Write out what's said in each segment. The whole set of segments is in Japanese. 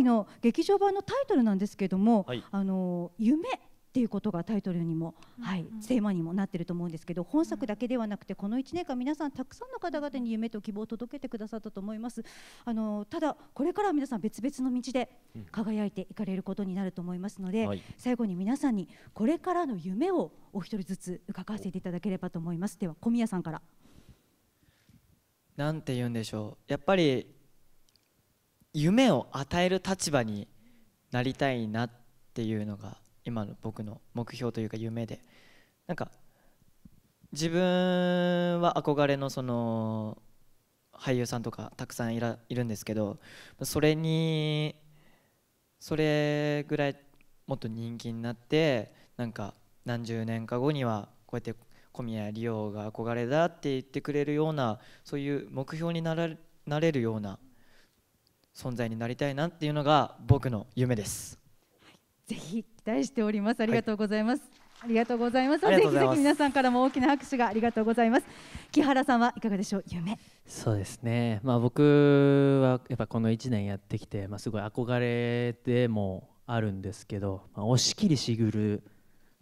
回の劇場版のタイトルなんですけれども、はい、あの夢っていうことがタイトルにも、はい、テーマにもなってると思うんですけど本作だけではなくてこの1年間皆さんたくさんの方々に夢と希望を届けてくださったと思いますあのただこれから皆さん別々の道で輝いていかれることになると思いますので、うん、最後に皆さんにこれからの夢をお一人ずつ伺わせていただければと思いますでは小宮さんから。なんて言うんでしょうやっぱり夢を与える立場になりたいなっていうのが今の僕の目標というか夢でなんか自分は憧れのその俳優さんとかたくさんいらいるんですけどそれにそれぐらいもっと人気になってなんか何十年か後にはこうやって小宮梨央が憧れだって言ってくれるようなそういう目標にならなれるような存在になりたいなっていうのが僕の夢です。ぜひ期待しております。ありがとうございます。はいありがとうございます。ぜひぜひ皆さんからも大きな拍手がありがとうございます。木原さんはいかがでしょう。夢。そうですね。まあ僕はやっぱこの1年やってきて、まあすごい憧れでもあるんですけど、まあ、押切しぐる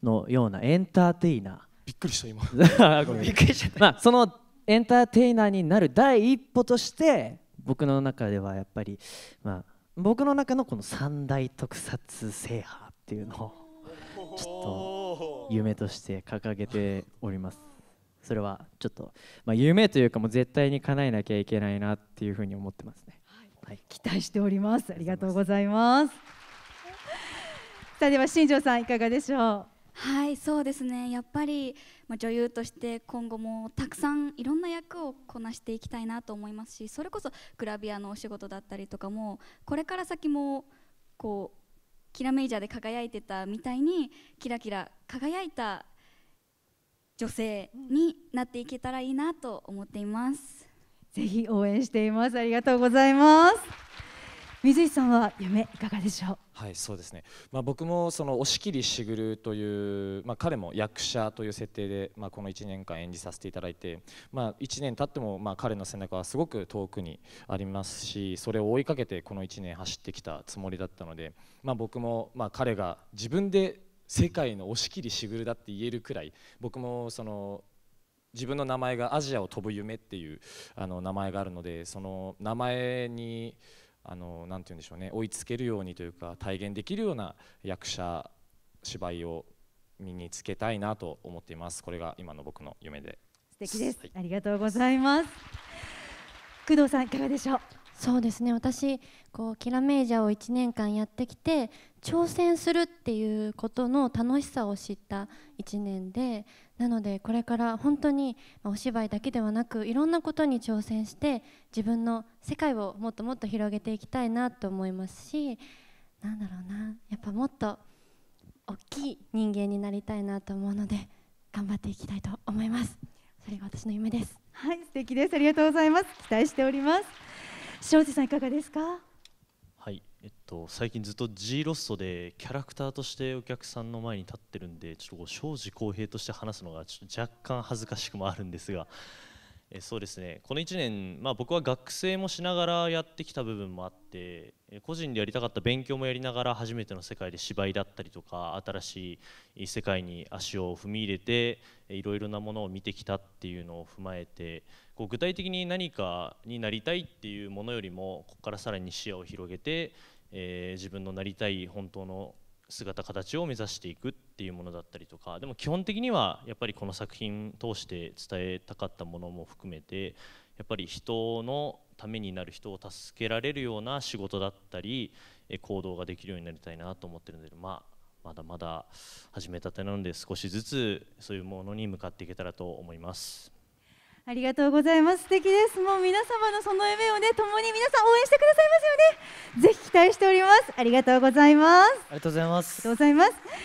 のようなエンターテイナー。びっくりした今。びっくりしちゃた。まあそのエンターテイナーになる第一歩として。僕の中ではやっぱり、まあ、僕の中のこの三大特撮制覇っていうのをちょっと夢として掲げております。それはちょっと、まあ、夢というかもう絶対に叶えなきゃいけないなっていうふうに思ってますね、はい、期待しておりますありがとうございますさあでは新庄さんいかがでしょうはいそうですねやっぱり、ま女優として今後もたくさんいろんな役をこなしていきたいなと思いますしそれこそグラビアのお仕事だったりとかもこれから先もこうキラメイジャーで輝いてたみたいにキラキラ輝いた女性になっていけたらいいなと思っています、ぜひ応援していますありがとうございます水井さんは夢いかがでしょうはいそうですね、まあ、僕もその押切るという、まあ、彼も役者という設定で、まあ、この1年間演じさせていただいて、まあ、1年経ってもまあ彼の背中はすごく遠くにありますしそれを追いかけてこの1年走ってきたつもりだったので、まあ、僕もまあ彼が自分で世界の押切しぐるだって言えるくらい僕もその自分の名前が「アジアを飛ぶ夢」っていうあの名前があるのでその名前に。あのなて言うんでしょうね追いつけるようにというか体現できるような役者芝居を身につけたいなと思っていますこれが今の僕の夢で素敵です、はい、ありがとうございます工藤さんいかがでしょうそうですね私こうキラメイジャーを1年間やってきて挑戦するっていうことの楽しさを知った1年でなのでこれから本当にお芝居だけではなくいろんなことに挑戦して自分の世界をもっともっと広げていきたいなと思いますしなんだろうなやっぱもっと大きい人間になりたいなと思うので頑張っていきたいと思いますそれが私の夢ですはい素敵ですありがとうございます期待しております庄司さんいかがですか。はい、えっと最近ずっと G ロストでキャラクターとしてお客さんの前に立ってるんで、ちょっとこう庄司公平として話すのがちょっと若干恥ずかしくもあるんですが、えそうですねこの1年、まあ、僕は学生もしながらやってきた部分もあって個人でやりたかった勉強もやりながら初めての世界で芝居だったりとか新しい世界に足を踏み入れていろいろなものを見てきたっていうのを踏まえてこう具体的に何かになりたいっていうものよりもここからさらに視野を広げて、えー、自分のなりたい本当の姿形を目指していくっていうものだったりとかでも基本的にはやっぱりこの作品通して伝えたかったものも含めてやっぱり人のためになる人を助けられるような仕事だったり行動ができるようになりたいなと思ってるんで、まあ、まだまだ始めたてなので少しずつそういうものに向かっていけたらと思います。ありがとうございます素敵ですもう皆様のその夢をね共に皆さん応援してくださいますよねぜひ期待しておりますありがとうございますありがとうございますありがとうございます